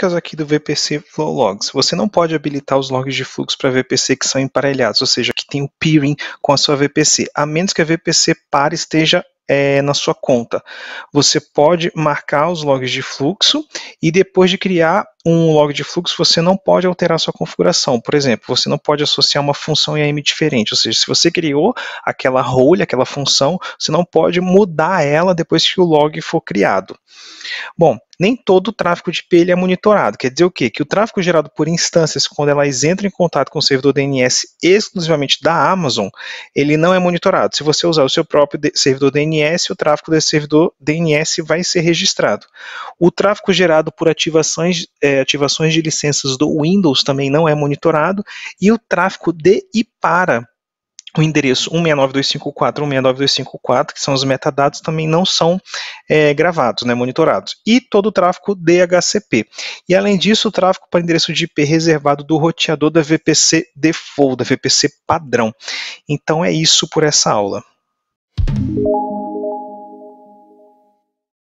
dicas aqui do VPC Flow Logs. Você não pode habilitar os logs de fluxo para VPC que são emparelhados, ou seja, que tem o peering com a sua VPC, a menos que a VPC par esteja é, na sua conta. Você pode marcar os logs de fluxo e depois de criar um log de fluxo, você não pode alterar sua configuração. Por exemplo, você não pode associar uma função IAM diferente. Ou seja, se você criou aquela role, aquela função, você não pode mudar ela depois que o log for criado. Bom, nem todo o tráfego de IP é monitorado. Quer dizer o quê? Que o tráfego gerado por instâncias, quando elas entram em contato com o servidor DNS exclusivamente da Amazon, ele não é monitorado. Se você usar o seu próprio servidor DNS, o tráfego desse servidor DNS vai ser registrado. O tráfego gerado por ativações é, é, ativações de licenças do Windows também não é monitorado, e o tráfego de e para o endereço 169.254, 169.254, que são os metadados, também não são é, gravados, né, monitorados. E todo o tráfego DHCP. E além disso, o tráfego para endereço de IP reservado do roteador da VPC default, da VPC padrão. Então é isso por essa aula.